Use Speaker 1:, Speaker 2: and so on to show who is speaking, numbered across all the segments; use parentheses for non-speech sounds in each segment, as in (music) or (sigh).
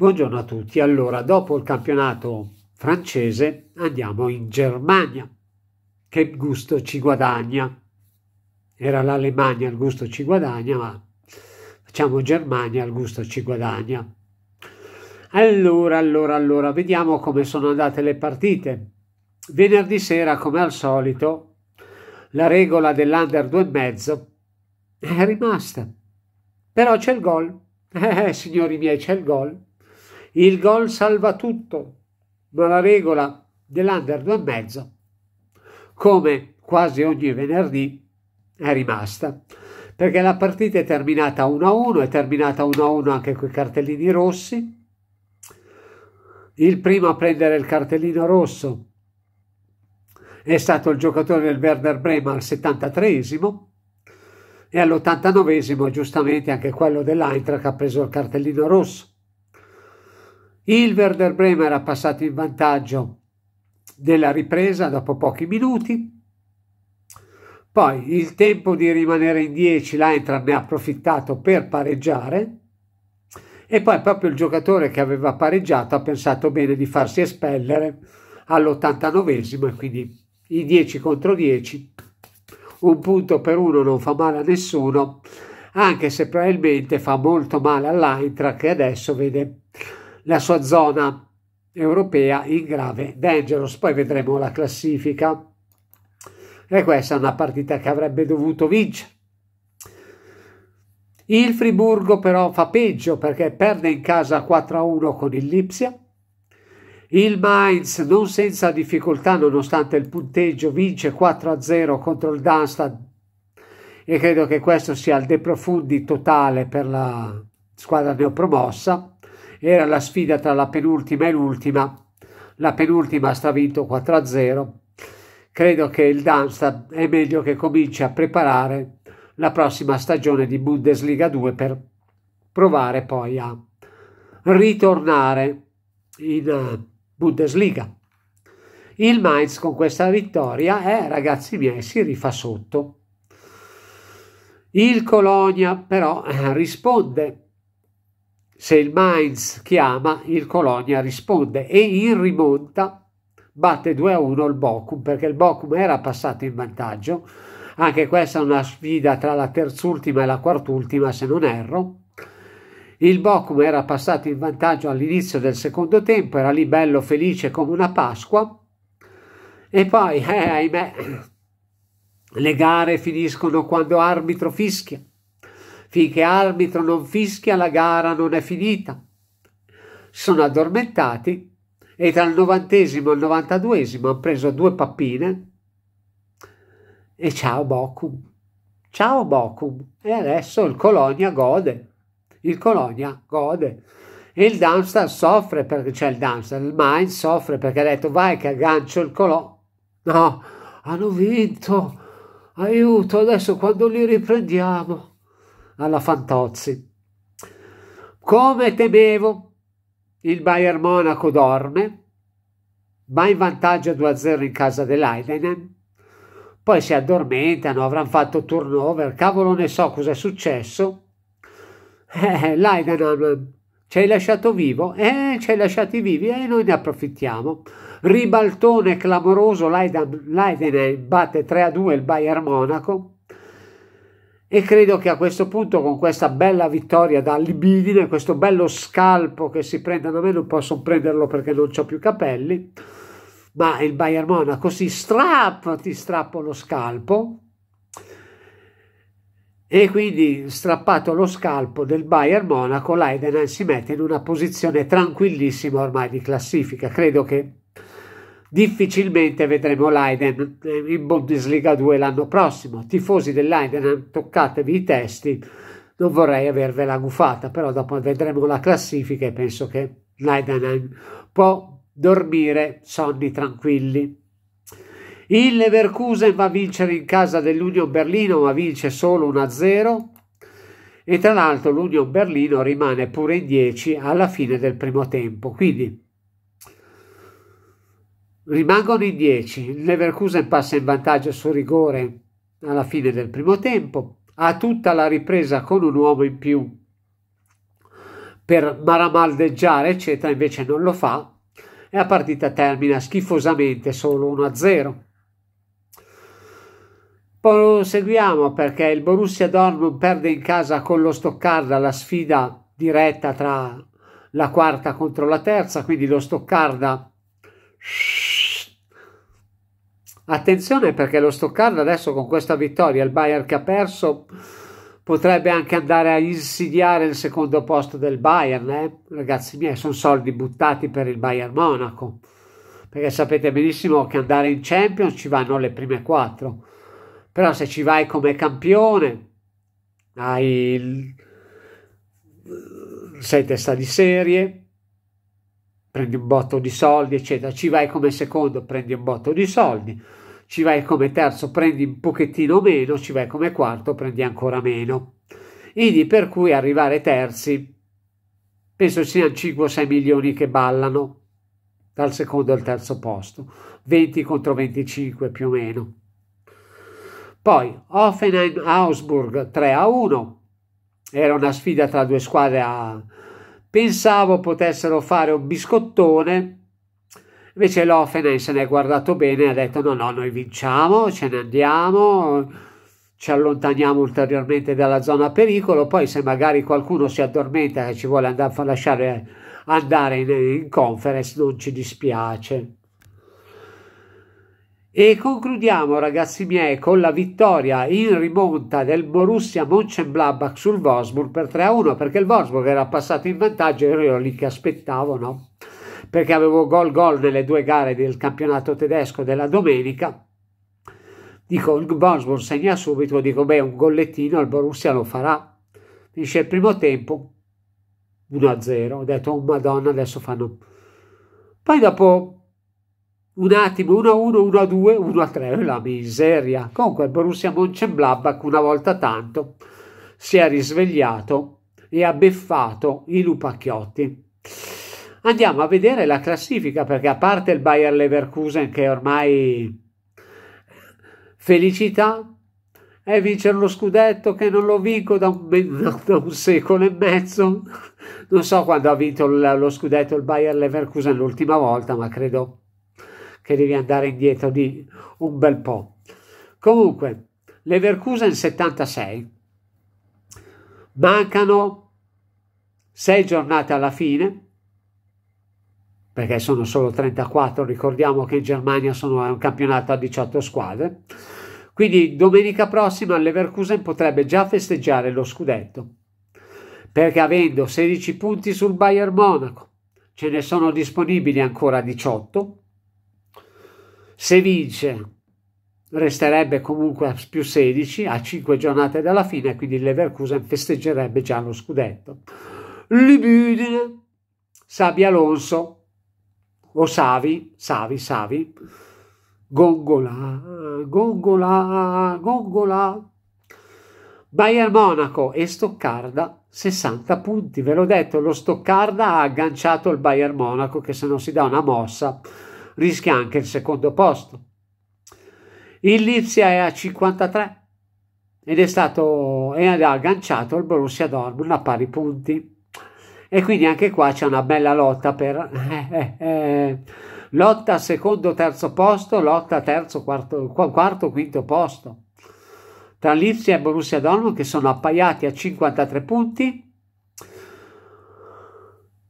Speaker 1: Buongiorno a tutti, allora dopo il campionato francese andiamo in Germania. Che gusto ci guadagna? Era l'Alemagna, il gusto ci guadagna, ma facciamo Germania, il gusto ci guadagna. Allora, allora, allora, vediamo come sono andate le partite. Venerdì sera, come al solito, la regola dell'under 2,5 è rimasta. Però c'è il gol. (laughs) Eh, signori miei, c'è il gol il gol salva tutto, ma la regola dell'under 2,5, come quasi ogni venerdì, è rimasta. Perché la partita è terminata 1-1, è terminata 1-1 anche con i cartellini rossi. Il primo a prendere il cartellino rosso è stato il giocatore del Werder Bremen al 73 esimo e all'89 esimo giustamente anche quello dell'Eintracht ha preso il cartellino rosso. Il Werder Bremen era passato in vantaggio della ripresa dopo pochi minuti. Poi il tempo di rimanere in 10 l'Eintracht ne ha approfittato per pareggiare e poi proprio il giocatore che aveva pareggiato ha pensato bene di farsi espellere all89 e quindi i 10 contro 10 un punto per uno non fa male a nessuno anche se probabilmente fa molto male all'Eintracht che adesso vede la sua zona europea in grave dangerous. Poi vedremo la classifica. E questa è una partita che avrebbe dovuto vincere. Il Friburgo però fa peggio perché perde in casa 4-1 con il Lipsia. Il Mainz non senza difficoltà nonostante il punteggio vince 4-0 contro il Darmstadt e credo che questo sia il deprofundi totale per la squadra neopromossa era la sfida tra la penultima e l'ultima. La penultima sta vinto 4-0. Credo che il Darmstadt è meglio che cominci a preparare la prossima stagione di Bundesliga 2 per provare poi a ritornare in eh, Bundesliga. Il Mainz con questa vittoria, eh, ragazzi miei, si rifà sotto. Il Colonia però eh, risponde se il Mainz chiama, il Colonia risponde e in rimonta batte 2-1 a il Bochum perché il Bochum era passato in vantaggio. Anche questa è una sfida tra la terzultima e la quartultima, se non erro. Il Bochum era passato in vantaggio all'inizio del secondo tempo, era lì bello felice come una Pasqua. E poi, eh, ahimè, le gare finiscono quando arbitro fischia finché arbitro non fischia la gara non è finita. Sono addormentati e tra il novantesimo e il novantaduesimo hanno preso due pappine e ciao Bocum. Ciao Bocum. E adesso il Colonia gode. Il Colonia gode. E il Darmstadt soffre perché c'è cioè il Darmstadt, il Mainz soffre perché ha detto vai che aggancio il colò. No, hanno vinto. Aiuto, adesso quando li riprendiamo alla Fantozzi. Come temevo, il Bayern Monaco dorme, ma in vantaggio 2-0 in casa dell'Aidenen, poi si addormentano, avranno fatto turnover, cavolo ne so cosa è successo. Eh, L'Aidenen ci hai lasciato vivo? Eh, ci hai lasciati vivi e eh, noi ne approfittiamo. Ribaltone clamoroso, l'Aidenen batte 3-2 il Bayern Monaco e credo che a questo punto con questa bella vittoria da libidine, questo bello scalpo che si prende da me, non posso prenderlo perché non ho più capelli, ma il Bayern Monaco si strappa, ti strappo lo scalpo e quindi strappato lo scalpo del Bayern Monaco, l'Aidenan si mette in una posizione tranquillissima ormai di classifica, credo che Difficilmente vedremo l'Aiden in Bundesliga 2 l'anno prossimo. Tifosi dell'Aiden, toccatevi i testi. Non vorrei avervela gufata, però dopo vedremo la classifica e penso che l'Aiden può dormire sonni tranquilli. Il Leverkusen va a vincere in casa dell'Union Berlino, ma vince solo 1-0. E tra l'altro l'Union Berlino rimane pure in 10 alla fine del primo tempo. Quindi Rimangono in 10. Leverkusen passa in vantaggio sul rigore alla fine del primo tempo. Ha tutta la ripresa con un uomo in più per maramaldeggiare, eccetera, invece non lo fa e la partita termina schifosamente solo 1-0. Poi lo seguiamo perché il Borussia Dortmund perde in casa con lo Stoccarda la sfida diretta tra la quarta contro la terza, quindi lo Stoccarda Attenzione perché lo Stoccarda adesso con questa vittoria, il Bayern che ha perso, potrebbe anche andare a insidiare il secondo posto del Bayern. Eh? Ragazzi miei, sono soldi buttati per il Bayern Monaco. Perché sapete benissimo che andare in Champions ci vanno le prime quattro. Però se ci vai come campione, hai il... sei testa di serie, prendi un botto di soldi, eccetera. Ci vai come secondo, prendi un botto di soldi, ci vai come terzo, prendi un pochettino meno, ci vai come quarto, prendi ancora meno. Idi per cui arrivare terzi, penso siano 5-6 milioni che ballano dal secondo al terzo posto, 20 contro 25 più o meno. Poi offenheim ausburg 3 a 1, era una sfida tra due squadre a, Pensavo potessero fare un biscottone, invece l'Offenheim se ne è guardato bene e ha detto no, no, noi vinciamo, ce ne andiamo, ci allontaniamo ulteriormente dalla zona pericolo, poi se magari qualcuno si addormenta e ci vuole andare, a lasciare andare in, in conference non ci dispiace. E concludiamo, ragazzi miei, con la vittoria in rimonta del Borussia Mönchengladbach sul Wolfsburg per 3-1, perché il Wolfsburg era passato in vantaggio e ero lì che aspettavo, no? Perché avevo gol gol nelle due gare del campionato tedesco della domenica. Dico, il Wolfsburg segna subito, dico, beh, un gollettino il Borussia lo farà. Finisce il primo tempo, 1-0, ho detto, oh madonna, adesso fanno... Poi dopo un attimo 1 a 1, 1 a 2, 1 a 3, la miseria. Comunque il Borussia Mönchengladbach una volta tanto si è risvegliato e ha beffato i lupacchiotti. Andiamo a vedere la classifica perché a parte il Bayer Leverkusen che ormai felicità è vincere lo scudetto che non lo vinco da un, (laughs) da un secolo e mezzo. Non so quando ha vinto lo scudetto il Bayer Leverkusen l'ultima volta, ma credo che devi andare indietro di un bel po'. Comunque, Leverkusen 76. Mancano sei giornate alla fine, perché sono solo 34, ricordiamo che in Germania sono, un campionato a 18 squadre. Quindi domenica prossima Leverkusen potrebbe già festeggiare lo scudetto, perché avendo 16 punti sul Bayern Monaco, ce ne sono disponibili ancora 18, se vince resterebbe comunque a più 16 a 5 giornate dalla fine, quindi il Leverkusen festeggerebbe già lo scudetto. Libidine Sabi Alonso o Savi, Savi, Savi, Gongola, Gongola, Gongola. Bayern Monaco e Stoccarda 60 punti, ve l'ho detto, lo Stoccarda ha agganciato il Bayern Monaco che se non si dà una mossa rischia anche il secondo posto. Il Lipsia è a 53 ed è stato è agganciato al Borussia Dortmund a pari punti. E quindi anche qua c'è una bella lotta per... Eh, eh, eh, lotta secondo terzo posto, lotta terzo quarto, quarto quinto posto. Tra Lipsia e Borussia Dortmund che sono appaiati a 53 punti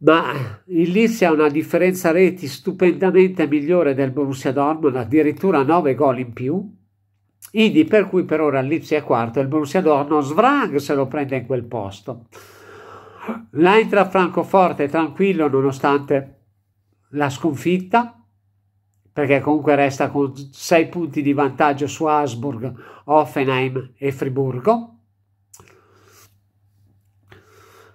Speaker 1: ma il Lizia ha una differenza reti stupendamente migliore del Borussia Dortmund, addirittura 9 gol in più, Idi per cui per ora il Lipsia è quarto e il Borussia Dortmund svrag se lo prende in quel posto. L'Eintracht Francoforte è tranquillo nonostante la sconfitta, perché comunque resta con 6 punti di vantaggio su Asburg, Offenheim e Friburgo.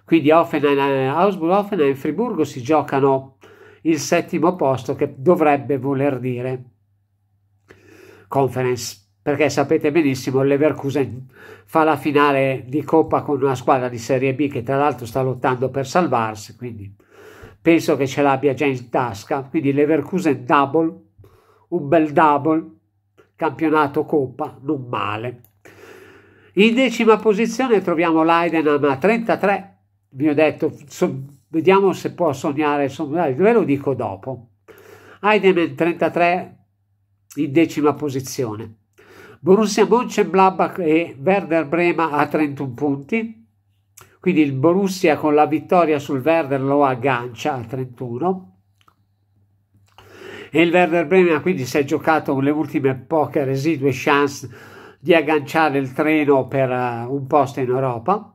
Speaker 1: Quindi Offenheim, eh, Augsburg, Offenheim e Friburgo si giocano il settimo posto che dovrebbe voler dire conference perché sapete benissimo Leverkusen fa la finale di Coppa con una squadra di Serie B che tra l'altro sta lottando per salvarsi, quindi penso che ce l'abbia già in tasca, quindi Leverkusen double, un bel double, campionato Coppa, non male. In decima posizione troviamo l'Aidenham a 33, mi ho detto, so, vediamo se può sognare, sognare, ve lo dico dopo. Heidemann 33 in decima posizione. Borussia Mönchengladbach e Werder Brema a 31 punti. Quindi il Borussia con la vittoria sul Werder lo aggancia a 31. E il Werder Brema quindi si è giocato con le ultime poche residue chance di agganciare il treno per eh, un posto in Europa.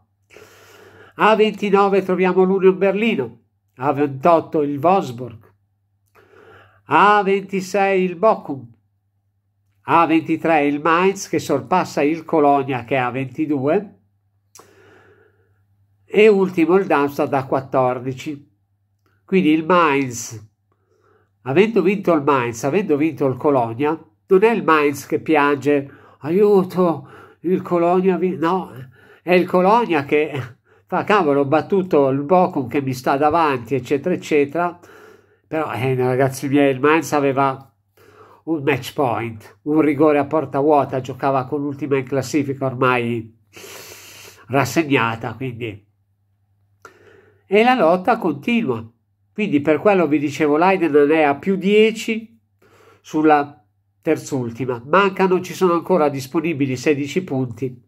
Speaker 1: A29 troviamo l'Union Berlino, A28 il Wolfsburg, A26 il Bochum, A23 il Mainz che sorpassa il Colonia che è A22 e ultimo il Darmstadt A14. Quindi il Mainz, avendo vinto il Mainz, avendo vinto il Colonia, non è il Mainz che piange, aiuto, il Colonia, no, è il Colonia che fa cavolo ho battuto il Bocon che mi sta davanti eccetera eccetera però eh, ragazzi miei il Mainz aveva un match point un rigore a porta vuota giocava con l'ultima in classifica ormai rassegnata quindi e la lotta continua quindi per quello vi dicevo Leiden è a più 10 sulla terzultima mancano ci sono ancora disponibili 16 punti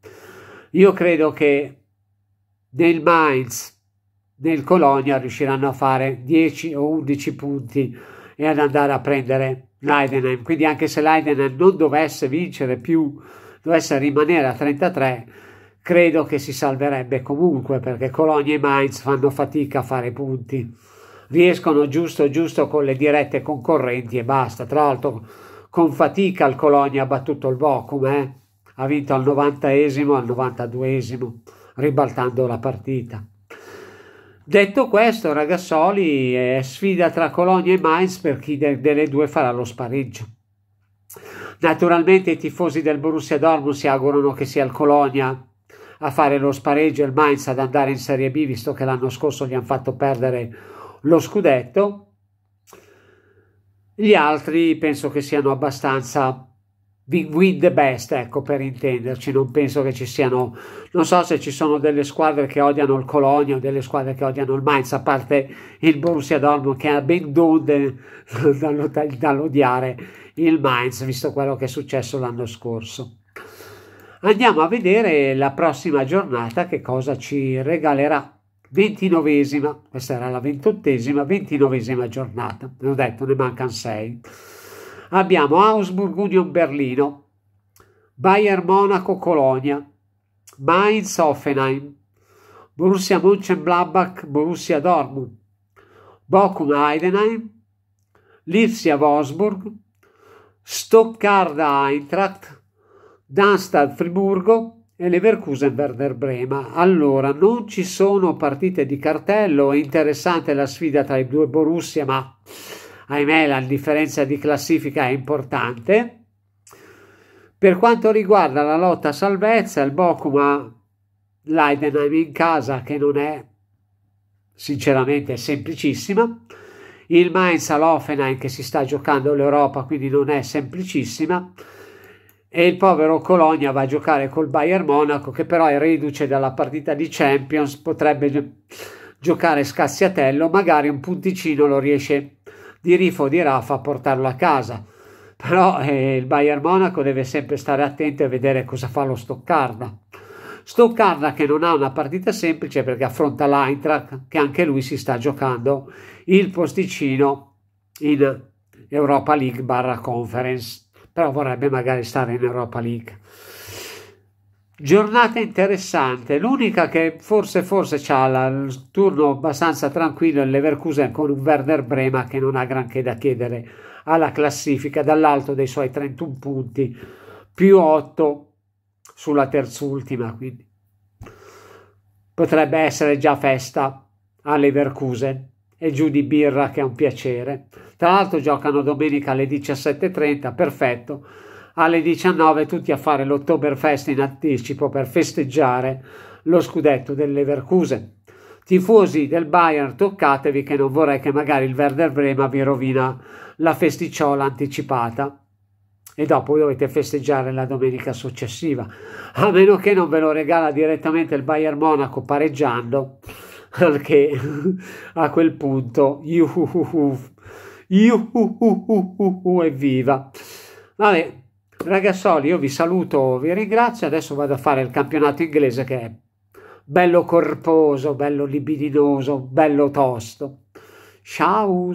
Speaker 1: io credo che nel Mainz, nel Colonia riusciranno a fare 10 o 11 punti e ad andare a prendere l'Aidenheim. Quindi anche se l'Aidenheim non dovesse vincere più, dovesse rimanere a 33, credo che si salverebbe comunque perché Colonia e Mainz fanno fatica a fare punti. Riescono giusto giusto con le dirette concorrenti e basta. Tra l'altro con fatica il Colonia ha battuto il Bochum, eh? ha vinto al 90esimo, al 92esimo ribaltando la partita. Detto questo, Ragazzoli è eh, sfida tra Colonia e Mainz per chi de delle due farà lo spareggio. Naturalmente i tifosi del Borussia Dortmund si augurano che sia il Colonia a fare lo spareggio e il Mainz ad andare in Serie B, visto che l'anno scorso gli hanno fatto perdere lo scudetto. Gli altri penso che siano abbastanza big win the best, ecco per intenderci, non penso che ci siano, non so se ci sono delle squadre che odiano il Colonia o delle squadre che odiano il Mainz, a parte il Borussia Dortmund che ha ben donde (laughs) dall'odiare il Mainz, visto quello che è successo l'anno scorso. Andiamo a vedere la prossima giornata che cosa ci regalerà. 29esima, questa era la 28esima, 29esima giornata, ne ho detto ne mancano 6 abbiamo Augsburg Union Berlino, Bayern Monaco Colonia, Mainz Offenheim, Borussia Mönchengladbach Borussia Dortmund, Bochum Heidenheim, Lipsia Wolfsburg, Stoccarda Eintracht, Darmstadt Friburgo e Leverkusen Werder Brema. Allora, non ci sono partite di cartello, è interessante la sfida tra i due Borussia, ma ahimè la differenza di classifica è importante. Per quanto riguarda la lotta a salvezza, il Bochum ha l'Aidenheim in casa che non è sinceramente semplicissima, il Mainz all'Offenheim che si sta giocando l'Europa quindi non è semplicissima e il povero Colonia va a giocare col Bayern Monaco che però è riduce dalla partita di Champions, potrebbe giocare scassiatello, magari un punticino lo riesce a di Rifo di Rafa a portarlo a casa. Però eh, il Bayern Monaco deve sempre stare attento e vedere cosa fa lo Stoccarda. Stoccarda che non ha una partita semplice perché affronta l'Eintracht che anche lui si sta giocando il posticino in Europa League barra Conference però vorrebbe magari stare in Europa League giornata interessante. L'unica che forse, forse ha il turno abbastanza tranquillo è Leverkusen con un Werner Brema che non ha granché da chiedere alla classifica dall'alto dei suoi 31 punti più 8 sulla terzultima. Quindi potrebbe essere già festa a Leverkusen e giù di birra che è un piacere. Tra l'altro giocano domenica alle 17.30, perfetto alle 19 tutti a fare l'Ottoberfest in anticipo per festeggiare lo scudetto del Leverkusen. Tifosi del Bayern, toccatevi che non vorrei che magari il Werder Brema vi rovina la festicciola anticipata e dopo dovete festeggiare la domenica successiva, a meno che non ve lo regala direttamente il Bayern Monaco pareggiando, perché (laughs) a quel punto iuhuhuhu, iuhuhuhuhu, evviva. Vabbè, Ragazzoli, io vi saluto, vi ringrazio, adesso vado a fare il campionato inglese che è bello corposo, bello libidinoso, bello tosto. Ciao!